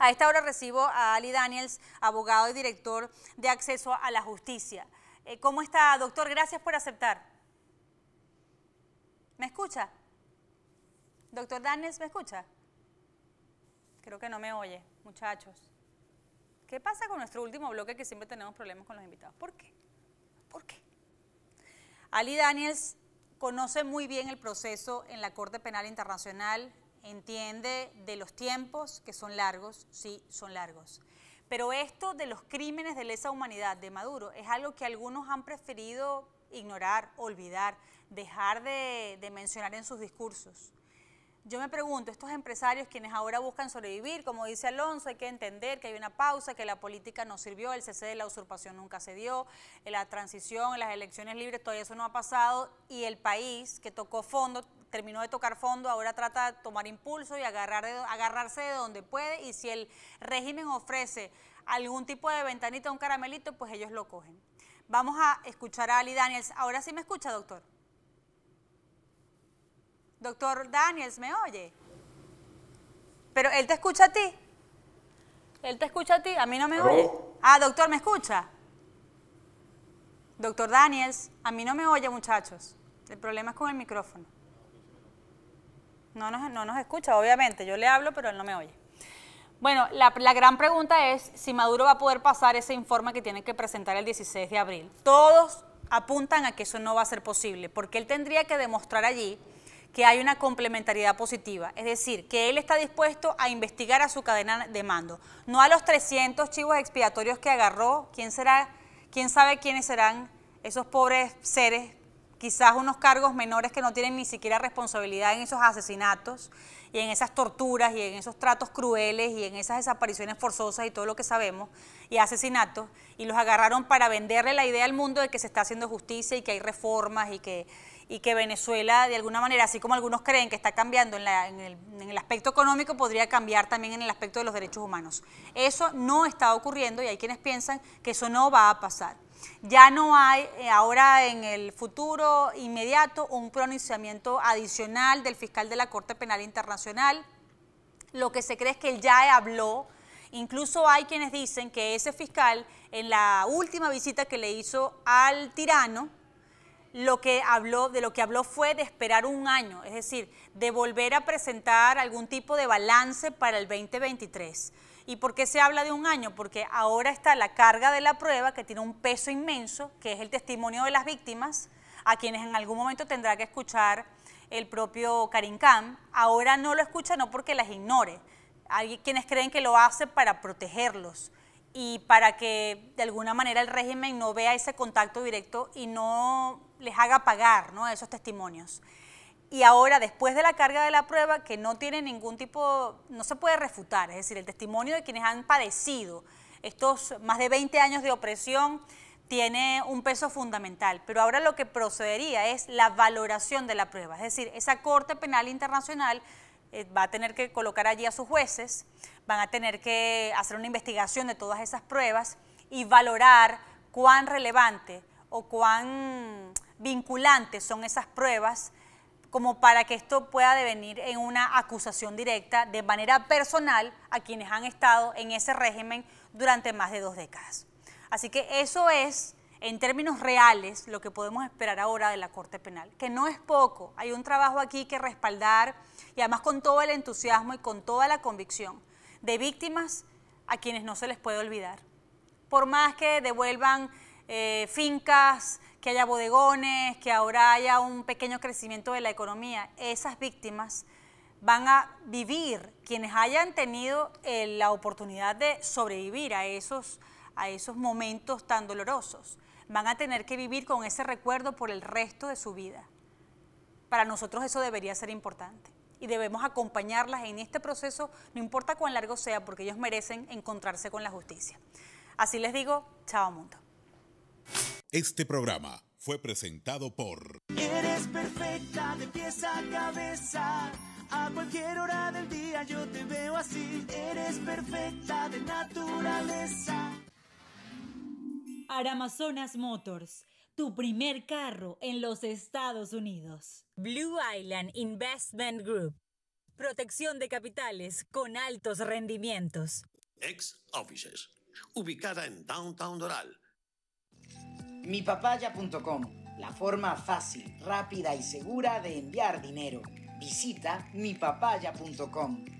A esta hora recibo a Ali Daniels, abogado y director de Acceso a la Justicia. Eh, ¿Cómo está, doctor? Gracias por aceptar. ¿Me escucha? Doctor Daniels, ¿me escucha? Creo que no me oye, muchachos. ¿Qué pasa con nuestro último bloque que siempre tenemos problemas con los invitados? ¿Por qué? ¿Por qué? Ali Daniels conoce muy bien el proceso en la Corte Penal Internacional, entiende de los tiempos, que son largos, sí, son largos. Pero esto de los crímenes de lesa humanidad de Maduro es algo que algunos han preferido ignorar, olvidar, dejar de, mencionar en sus discursos. Yo me pregunto, estos empresarios quienes ahora buscan sobrevivir, como dice Alonso, hay que entender que hay una pausa, que la política no sirvió, el cese de la usurpación nunca se dio, la transición, las elecciones libres, todo eso no ha pasado, y el país que tocó fondo terminó de tocar fondo, ahora trata de tomar impulso y agarrar agarrarse de donde puede y si el régimen ofrece algún tipo de ventanita, un caramelito, pues ellos lo cogen. Vamos a escuchar a Ali Daniels. Ahora sí me escucha, doctor. Doctor Daniels, ¿me oye? Pero él te escucha a ti. Él te escucha a ti, a mí no me oye. Ah, doctor, ¿me escucha? Doctor Daniels, a mí no me oye, muchachos. El problema es con el micrófono. No nos, no nos escucha, obviamente. Yo le hablo, pero él no me oye. Bueno, la, la, gran pregunta es si Maduro va a poder pasar ese informe que tiene que presentar el 16 de abril. Todos apuntan a que eso no va a ser posible, porque él tendría que demostrar allí que hay una complementariedad positiva, es decir, que él está dispuesto a investigar a su cadena de mando, no a los 300 chivos expiatorios que agarró, quién será, quién sabe quiénes serán esos pobres seres quizás unos cargos menores que no tienen ni siquiera responsabilidad en esos asesinatos y en esas torturas y en esos tratos crueles y en esas desapariciones forzosas y todo lo que sabemos y asesinatos y los agarraron para venderle la idea al mundo de que se está haciendo justicia y que hay reformas y que, y que Venezuela de alguna manera, así como algunos creen que está cambiando en, en, el, en el aspecto económico, podría cambiar también en el aspecto de los derechos humanos. Eso no está ocurriendo y hay quienes piensan que eso no va a pasar. Ya no hay eh, ahora en el futuro inmediato un pronunciamiento adicional del fiscal de la Corte Penal Internacional. Lo que se cree es que él ya habló. Incluso hay quienes dicen que ese fiscal en la última visita que le hizo al tirano, lo que habló, de lo que habló fue de esperar un año, es decir, de volver a presentar algún tipo de balance para el 2023. ¿Y por qué se habla de un año? Porque ahora está la carga de la prueba que tiene un peso inmenso, que es el testimonio de las víctimas, a quienes en algún momento tendrá que escuchar el propio Karim Khan. Ahora no lo escucha no porque las ignore, hay quienes creen que lo hace para protegerlos y para que de alguna manera el régimen no vea ese contacto directo y no les haga pagar esos testimonios. Y ahora, después de la carga de la prueba, que no tiene ningún tipo, no se puede refutar, es decir, el testimonio de quienes han padecido estos más de 20 años de opresión tiene un peso fundamental. Pero ahora lo que procedería es la valoración de la prueba, es decir, esa Corte Penal Internacional eh, va a tener que colocar allí a sus jueces, van a tener que hacer una investigación de todas esas pruebas y valorar cuán relevante o cuán vinculante son esas pruebas como para que esto pueda devenir en una acusación directa de manera personal a quienes han estado en ese régimen durante más de dos décadas. Así que eso es en términos reales lo que podemos esperar ahora de la Corte Penal, que no es poco. Hay un trabajo aquí que respaldar y además con todo el entusiasmo y con toda la convicción de víctimas a quienes no se les puede olvidar. Por más que devuelvan eh, fincas, que haya bodegones, que ahora haya un pequeño crecimiento de la economía, esas víctimas van a vivir, quienes hayan tenido eh, la oportunidad de sobrevivir a esos, a esos momentos tan dolorosos van a tener que vivir con ese recuerdo por el resto de su vida. Para nosotros eso debería ser importante y debemos acompañarlas en este proceso, no importa cuán largo sea, porque ellos merecen encontrarse con la justicia. Así les digo, chao mundo. Este programa fue presentado por... Eres perfecta de pies a cabeza, a cualquier hora del día yo te veo así, eres perfecta de naturaleza Amazonas Motors, tu primer carro en los Estados Unidos. Blue Island Investment Group. Protección de capitales con altos rendimientos. Ex Offices, ubicada en Downtown Doral. Mipapaya.com, la forma fácil, rápida y segura de enviar dinero. Visita mipapaya.com.